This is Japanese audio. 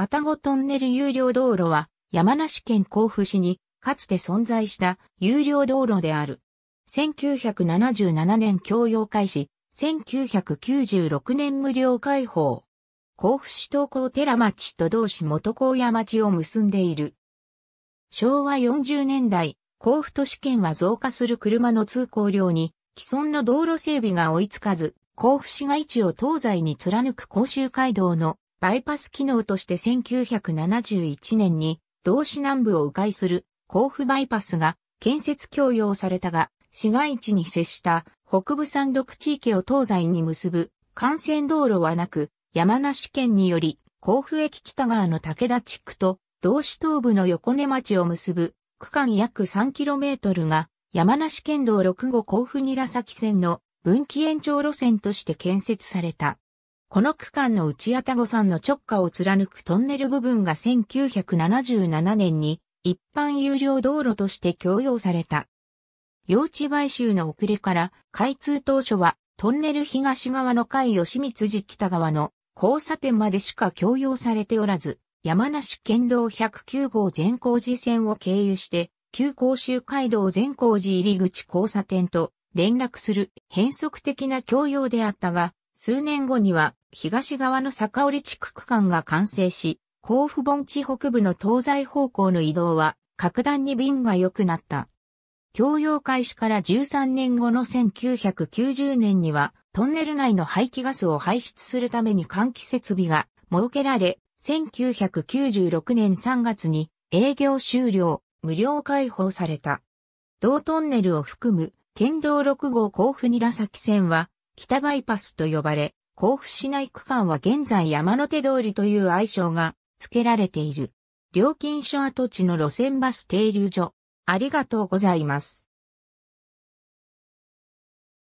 愛宕トンネル有料道路は山梨県甲府市にかつて存在した有料道路である。1977年共用開始、1996年無料開放。甲府市東高寺町と同市元高屋町を結んでいる。昭和40年代、甲府都市圏は増加する車の通行量に既存の道路整備が追いつかず、甲府市街地を東西に貫く甲州街道のバイパス機能として1971年に同市南部を迂回する甲府バイパスが建設供用されたが、市街地に接した北部山麓地域を東西に結ぶ幹線道路はなく、山梨県により甲府駅北側の武田地区と同市東部の横根町を結ぶ区間約 3km が山梨県道6号甲府韮崎線の分岐延長路線として建設された。この区間の内愛さ山の直下を貫くトンネル部分が1977年に一般有料道路として供用された。用地買収の遅れから開通当初はトンネル東側の海吉光寺北側の交差点までしか供用されておらず、山梨県道109号全光寺線を経由して旧甲州街道全光寺入口交差点と連絡する変則的な供用であったが、数年後には東側の坂折地区区間が完成し、甲府盆地北部の東西方向の移動は格段に便が良くなった。供用開始から13年後の1990年には、トンネル内の排気ガスを排出するために換気設備が設けられ、1996年3月に営業終了、無料開放された。同トンネルを含む県道6号甲府にさき線は、北バイパスと呼ばれ、甲府市内区間は現在山手通りという愛称が付けられている。料金所跡地の路線バス停留所。ありがとうございます。